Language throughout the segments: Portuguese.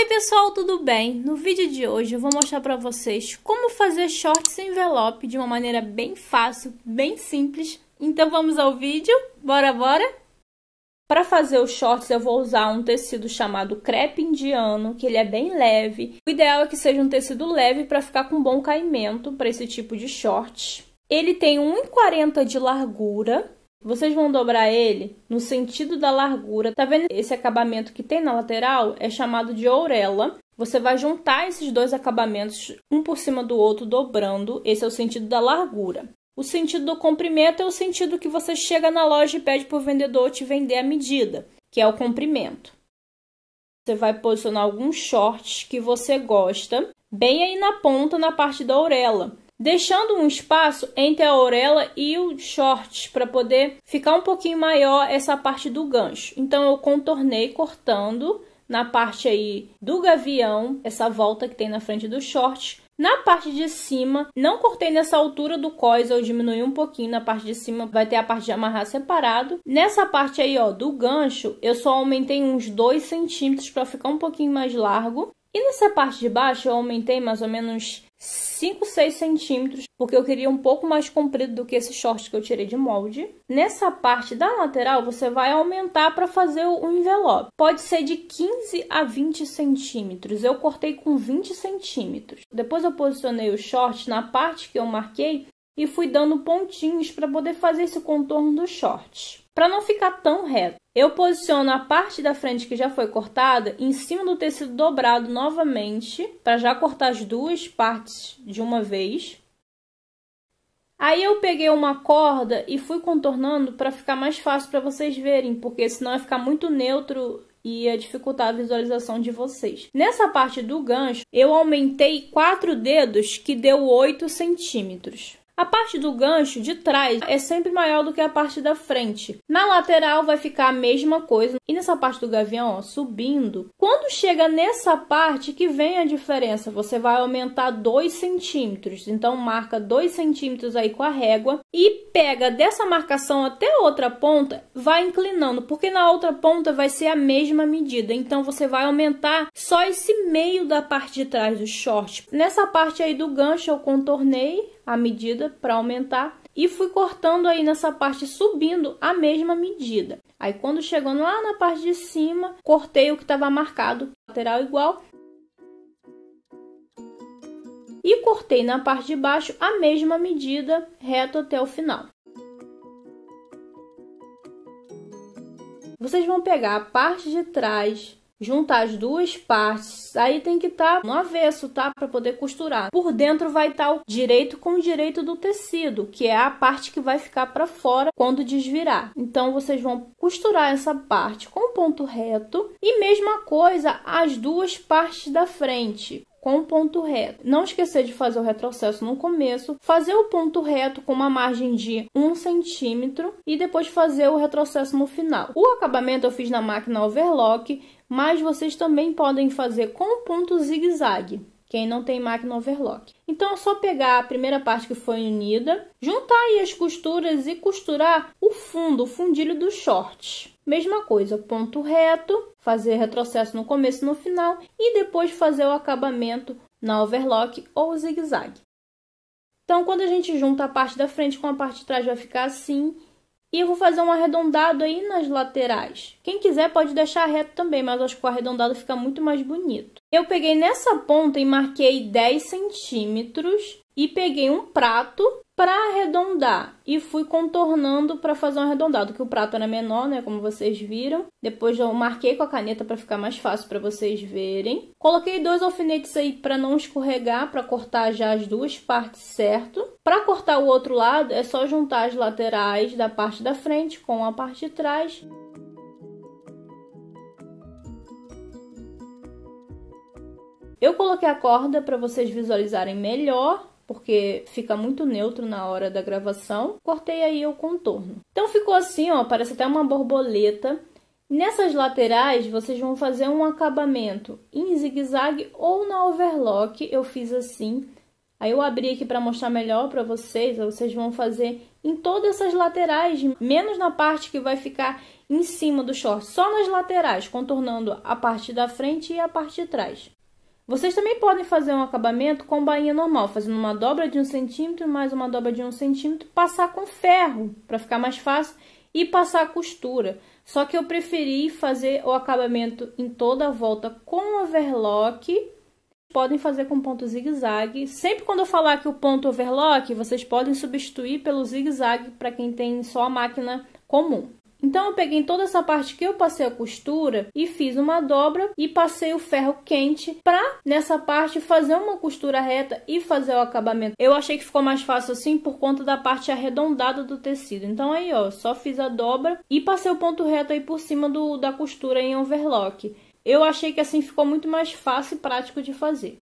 Oi pessoal, tudo bem? No vídeo de hoje eu vou mostrar para vocês como fazer shorts envelope de uma maneira bem fácil, bem simples. Então vamos ao vídeo, bora bora? Para fazer os shorts eu vou usar um tecido chamado crepe indiano, que ele é bem leve. O ideal é que seja um tecido leve para ficar com bom caimento para esse tipo de short. Ele tem 1,40 de largura vocês vão dobrar ele no sentido da largura. Tá vendo esse acabamento que tem na lateral? É chamado de ourela. Você vai juntar esses dois acabamentos um por cima do outro, dobrando. Esse é o sentido da largura. O sentido do comprimento é o sentido que você chega na loja e pede para o vendedor te vender a medida, que é o comprimento. Você vai posicionar alguns shorts que você gosta, bem aí na ponta, na parte da orelha deixando um espaço entre a orelha e o short para poder ficar um pouquinho maior essa parte do gancho. Então eu contornei cortando na parte aí do gavião, essa volta que tem na frente do short. Na parte de cima, não cortei nessa altura do cós, eu diminui um pouquinho. Na parte de cima vai ter a parte de amarrar separado. Nessa parte aí, ó, do gancho, eu só aumentei uns 2 centímetros para ficar um pouquinho mais largo. E nessa parte de baixo, eu aumentei mais ou menos 5, 6 centímetros, porque eu queria um pouco mais comprido do que esse short que eu tirei de molde. Nessa parte da lateral, você vai aumentar para fazer o envelope. Pode ser de 15 a 20 centímetros. Eu cortei com 20 centímetros. Depois eu posicionei o short na parte que eu marquei e fui dando pontinhos para poder fazer esse contorno do short. Para não ficar tão reto, eu posiciono a parte da frente que já foi cortada em cima do tecido dobrado novamente, para já cortar as duas partes de uma vez. Aí eu peguei uma corda e fui contornando para ficar mais fácil para vocês verem, porque senão ia ficar muito neutro e ia dificultar a visualização de vocês. Nessa parte do gancho, eu aumentei quatro dedos, que deu 8 centímetros. A parte do gancho de trás é sempre maior do que a parte da frente. Na lateral vai ficar a mesma coisa. E nessa parte do gavião, ó, subindo, quando chega nessa parte que vem a diferença, você vai aumentar 2 centímetros. Então marca 2 centímetros aí com a régua e pega dessa marcação até a outra ponta, vai inclinando, porque na outra ponta vai ser a mesma medida. Então você vai aumentar só esse meio da parte de trás do short. Nessa parte aí do gancho eu contornei a medida para aumentar e fui cortando aí nessa parte subindo a mesma medida. Aí quando chegou lá na parte de cima, cortei o que estava marcado lateral igual e cortei na parte de baixo a mesma medida reto até o final. Vocês vão pegar a parte de trás juntar as duas partes. Aí tem que estar tá no avesso, tá? Para poder costurar. Por dentro vai estar tá o direito com o direito do tecido, que é a parte que vai ficar para fora quando desvirar. Então vocês vão costurar essa parte com ponto reto e mesma coisa as duas partes da frente com ponto reto. Não esquecer de fazer o retrocesso no começo, fazer o ponto reto com uma margem de 1 centímetro e depois fazer o retrocesso no final. O acabamento eu fiz na máquina overlock, mas vocês também podem fazer com ponto zigue-zague, quem não tem máquina overlock. Então é só pegar a primeira parte que foi unida, juntar aí as costuras e costurar o fundo, o fundilho do short. Mesma coisa, ponto reto, fazer retrocesso no começo e no final e depois fazer o acabamento na overlock ou zigue-zague. Então, quando a gente junta a parte da frente com a parte de trás, vai ficar assim e eu vou fazer um arredondado aí nas laterais. Quem quiser pode deixar reto também, mas acho que o arredondado fica muito mais bonito. Eu peguei nessa ponta e marquei 10 centímetros e peguei um prato para arredondar e fui contornando para fazer um arredondado, que o prato era menor, né, como vocês viram. Depois eu marquei com a caneta para ficar mais fácil para vocês verem. Coloquei dois alfinetes aí para não escorregar, para cortar já as duas partes certo. Para cortar o outro lado, é só juntar as laterais da parte da frente com a parte de trás. Eu coloquei a corda para vocês visualizarem melhor, porque fica muito neutro na hora da gravação. Cortei aí o contorno. Então ficou assim, ó, parece até uma borboleta. Nessas laterais, vocês vão fazer um acabamento em zigue-zague ou na overlock. Eu fiz assim Aí eu abri aqui para mostrar melhor para vocês, vocês vão fazer em todas essas laterais, menos na parte que vai ficar em cima do short, só nas laterais, contornando a parte da frente e a parte de trás. Vocês também podem fazer um acabamento com bainha normal, fazendo uma dobra de um centímetro, mais uma dobra de um centímetro, passar com ferro, para ficar mais fácil, e passar a costura. Só que eu preferi fazer o acabamento em toda a volta com overlock, podem fazer com ponto zigue-zague. Sempre quando eu falar que o ponto overlock, vocês podem substituir pelo zigue-zague para quem tem só a máquina comum. Então eu peguei toda essa parte que eu passei a costura e fiz uma dobra e passei o ferro quente para nessa parte fazer uma costura reta e fazer o acabamento. Eu achei que ficou mais fácil assim por conta da parte arredondada do tecido. Então aí ó, só fiz a dobra e passei o ponto reto aí por cima do da costura em overlock. Eu achei que assim ficou muito mais fácil e prático de fazer.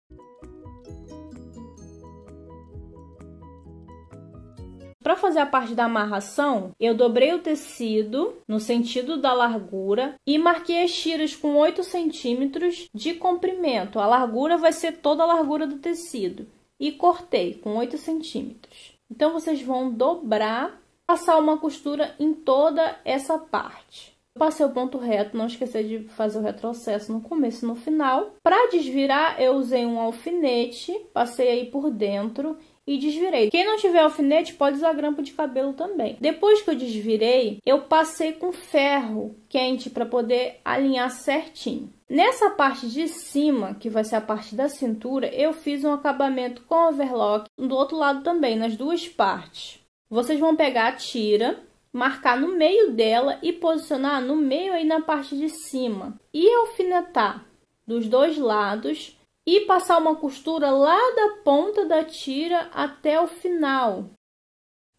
Para fazer a parte da amarração, eu dobrei o tecido no sentido da largura e marquei as tiras com 8 centímetros de comprimento. A largura vai ser toda a largura do tecido. E cortei com 8 centímetros. Então, vocês vão dobrar, passar uma costura em toda essa parte. Passei o ponto reto, não esqueci de fazer o retrocesso no começo e no final. Para desvirar, eu usei um alfinete, passei aí por dentro e desvirei. Quem não tiver alfinete pode usar grampo de cabelo também. Depois que eu desvirei, eu passei com ferro quente para poder alinhar certinho. Nessa parte de cima, que vai ser a parte da cintura, eu fiz um acabamento com overlock do outro lado também, nas duas partes. Vocês vão pegar a tira marcar no meio dela e posicionar no meio aí na parte de cima. E alfinetar dos dois lados e passar uma costura lá da ponta da tira até o final.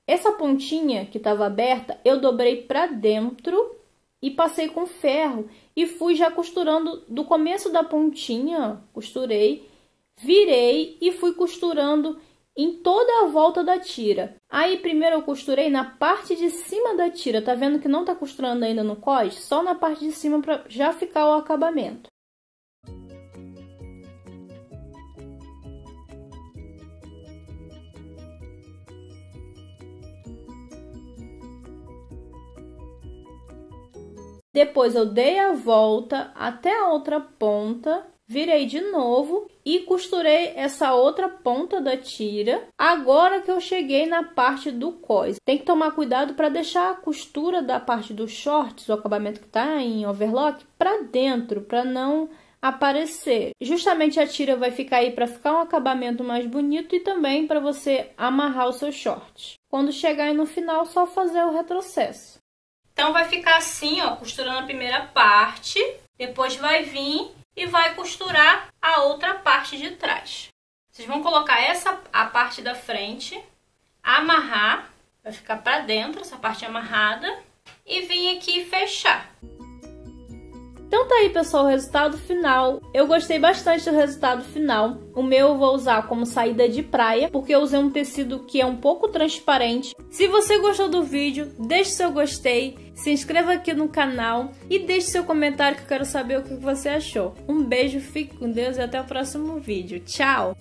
Essa pontinha que estava aberta, eu dobrei para dentro e passei com ferro e fui já costurando do começo da pontinha, costurei, virei e fui costurando em toda a volta da tira. Aí primeiro eu costurei na parte de cima da tira, tá vendo que não tá costurando ainda no cós? Só na parte de cima para já ficar o acabamento. Depois eu dei a volta até a outra ponta virei de novo e costurei essa outra ponta da tira. Agora que eu cheguei na parte do cos, tem que tomar cuidado para deixar a costura da parte dos shorts, o acabamento que está em overlock, para dentro, para não aparecer. Justamente a tira vai ficar aí para ficar um acabamento mais bonito e também para você amarrar o seu short. Quando chegar no final, só fazer o retrocesso. Então vai ficar assim, ó, costurando a primeira parte, depois vai vir e vai costurar a outra parte de trás. Vocês vão colocar essa a parte da frente, amarrar, vai ficar para dentro essa parte amarrada e vir aqui fechar. Então tá aí, pessoal, o resultado final. Eu gostei bastante do resultado final. O meu eu vou usar como saída de praia, porque eu usei um tecido que é um pouco transparente. Se você gostou do vídeo, deixe seu gostei, se inscreva aqui no canal e deixe seu comentário que eu quero saber o que você achou. Um beijo, fique com Deus e até o próximo vídeo. Tchau!